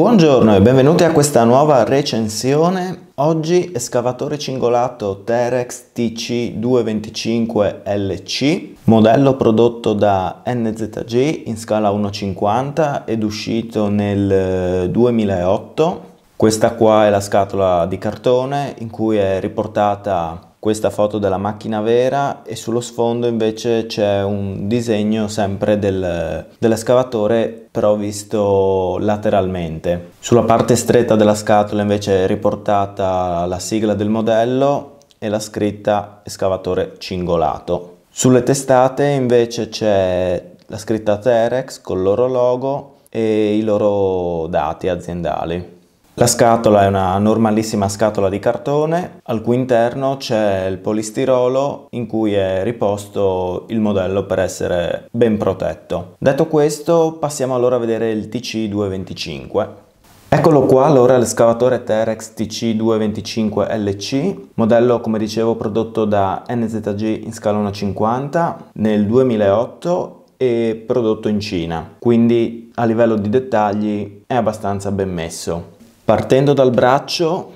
Buongiorno e benvenuti a questa nuova recensione. Oggi escavatore cingolato Terex TC225LC, modello prodotto da NZG in scala 1,50 ed uscito nel 2008. Eh, questa qua è la scatola di cartone in cui è riportata questa foto della macchina vera e sullo sfondo invece c'è un disegno sempre del, dell'escavatore però visto lateralmente. Sulla parte stretta della scatola invece è riportata la sigla del modello e la scritta escavatore cingolato. Sulle testate invece c'è la scritta Terex con il loro logo e i loro dati aziendali. La scatola è una normalissima scatola di cartone al cui interno c'è il polistirolo in cui è riposto il modello per essere ben protetto. Detto questo passiamo allora a vedere il TC225. Eccolo qua allora l'escavatore Terex TC225LC, modello come dicevo prodotto da NZG in scalona 50 nel 2008 e prodotto in Cina, quindi a livello di dettagli è abbastanza ben messo. Partendo dal braccio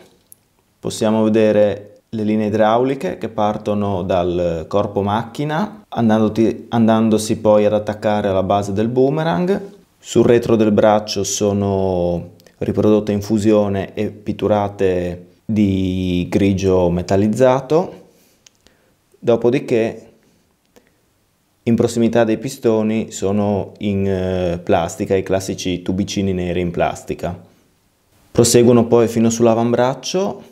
possiamo vedere le linee idrauliche che partono dal corpo macchina andandosi poi ad attaccare alla base del boomerang. Sul retro del braccio sono riprodotte in fusione e pitturate di grigio metallizzato. Dopodiché in prossimità dei pistoni sono in eh, plastica, i classici tubicini neri in plastica. Proseguono poi fino sull'avambraccio,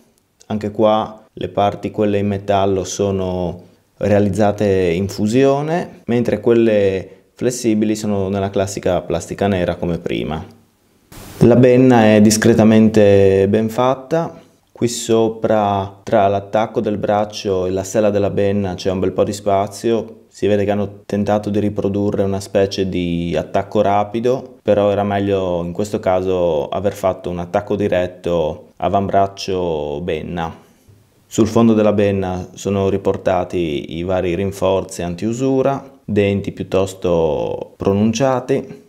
anche qua le parti quelle in metallo sono realizzate in fusione, mentre quelle flessibili sono nella classica plastica nera come prima. La benna è discretamente ben fatta, Qui sopra, tra l'attacco del braccio e la sella della benna, c'è un bel po' di spazio. Si vede che hanno tentato di riprodurre una specie di attacco rapido, però era meglio in questo caso aver fatto un attacco diretto avambraccio-benna. Sul fondo della benna sono riportati i vari rinforzi anti-usura, denti piuttosto pronunciati.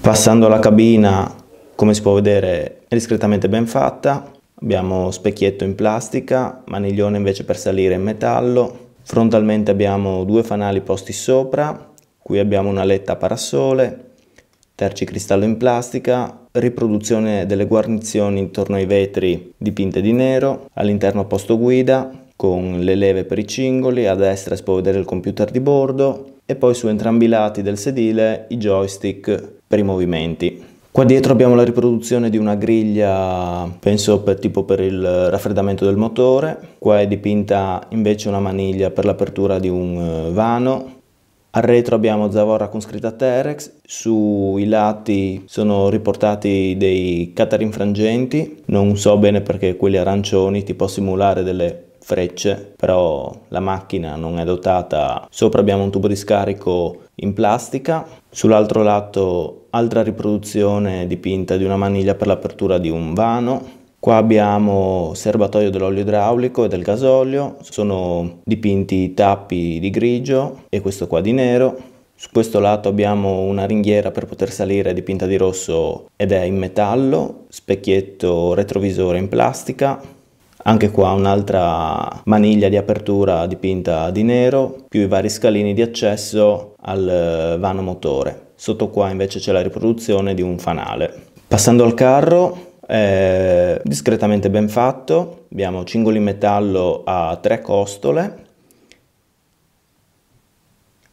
Passando alla cabina, come si può vedere, è discretamente ben fatta abbiamo specchietto in plastica, maniglione invece per salire in metallo, frontalmente abbiamo due fanali posti sopra, qui abbiamo una letta parasole, terci cristallo in plastica, riproduzione delle guarnizioni intorno ai vetri dipinte di nero, all'interno posto guida con le leve per i cingoli, a destra si può vedere il computer di bordo e poi su entrambi i lati del sedile i joystick per i movimenti. Qua dietro abbiamo la riproduzione di una griglia, penso per, tipo per il raffreddamento del motore. Qua è dipinta invece una maniglia per l'apertura di un eh, vano. Al retro abbiamo zavorra con scritta Terex, sui lati sono riportati dei catarin frangenti, non so bene perché quelli arancioni, tipo a simulare delle frecce, però la macchina non è dotata. Sopra abbiamo un tubo di scarico in plastica, sull'altro lato altra riproduzione dipinta di una maniglia per l'apertura di un vano, Qua abbiamo serbatoio dell'olio idraulico e del gasolio, sono dipinti i tappi di grigio e questo qua di nero. Su questo lato abbiamo una ringhiera per poter salire dipinta di rosso ed è in metallo, specchietto retrovisore in plastica, anche qua un'altra maniglia di apertura dipinta di nero, più i vari scalini di accesso al eh, vano motore. Sotto qua invece c'è la riproduzione di un fanale. Passando al carro, è discretamente ben fatto, abbiamo cingoli in metallo a tre costole,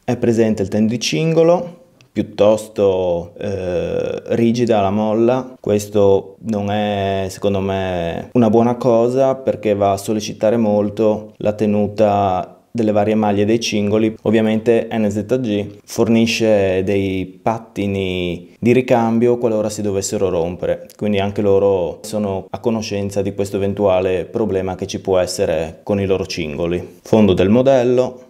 è presente il tendicingolo, piuttosto eh, rigida la molla. Questo non è secondo me una buona cosa perché va a sollecitare molto la tenuta delle varie maglie dei cingoli. Ovviamente NZG fornisce dei pattini di ricambio qualora si dovessero rompere, quindi anche loro sono a conoscenza di questo eventuale problema che ci può essere con i loro cingoli. Fondo del modello,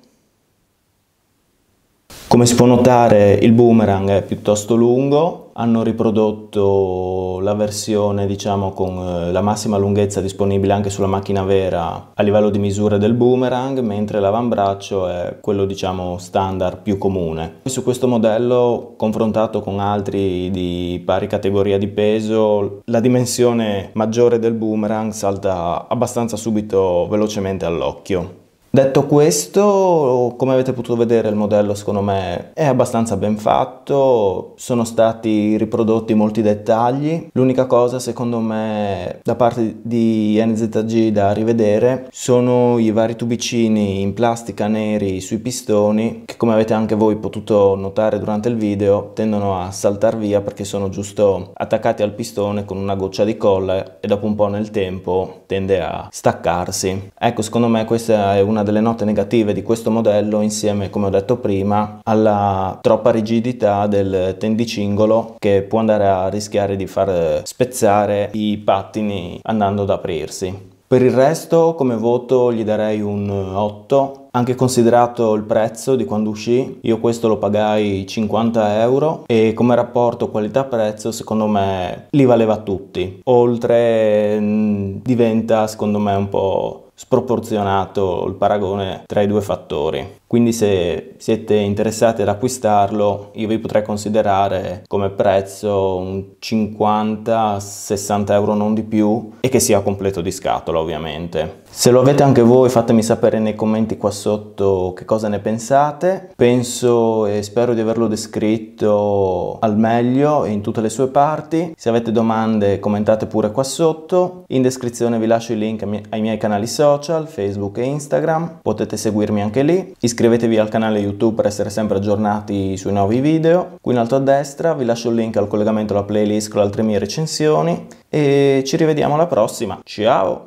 come si può notare il boomerang è piuttosto lungo, hanno riprodotto la versione diciamo con eh, la massima lunghezza disponibile anche sulla macchina vera a livello di misura del boomerang, mentre l'avambraccio è quello diciamo standard più comune. Su questo modello confrontato con altri di pari categoria di peso, la dimensione maggiore del boomerang salta abbastanza subito velocemente all'occhio. Detto questo, come avete potuto vedere il modello secondo me è abbastanza ben fatto, sono stati riprodotti molti dettagli, l'unica cosa secondo me da parte di NZG da rivedere sono i vari tubicini in plastica neri sui pistoni che come avete anche voi potuto notare durante il video tendono a saltar via perché sono giusto attaccati al pistone con una goccia di colla e dopo un po' nel tempo tende a staccarsi. Ecco secondo me questa è una una delle note negative di questo modello insieme, come ho detto prima, alla troppa rigidità del tendicingolo che può andare a rischiare di far eh, spezzare i pattini andando ad aprirsi. Per il resto come voto gli darei un 8 eh, anche considerato il prezzo di quando uscì, io questo lo pagai 50 euro e come rapporto qualità-prezzo secondo me li valeva tutti. Oltre mh, mm, diventa secondo me un po' sproporzionato il paragone tra i due fattori. Quindi se siete interessati ad acquistarlo, io vi potrei considerare come prezzo un 50-60 euro non di più e che sia completo di scatola ovviamente. Se lo avete anche voi fatemi sapere nei commenti qua sotto che cosa ne pensate. Penso e spero di averlo descritto al meglio in tutte le sue parti. Se avete domande commentate pure qua sotto. In descrizione vi lascio i link ai miei canali social social, Facebook e Instagram, potete seguirmi anche lì. Iscrivetevi al canale YouTube per essere sempre aggiornati sui nuovi video. Qui in alto a destra vi lascio il link al collegamento alla playlist con le altre mie recensioni e ci rivediamo alla prossima. Ciao!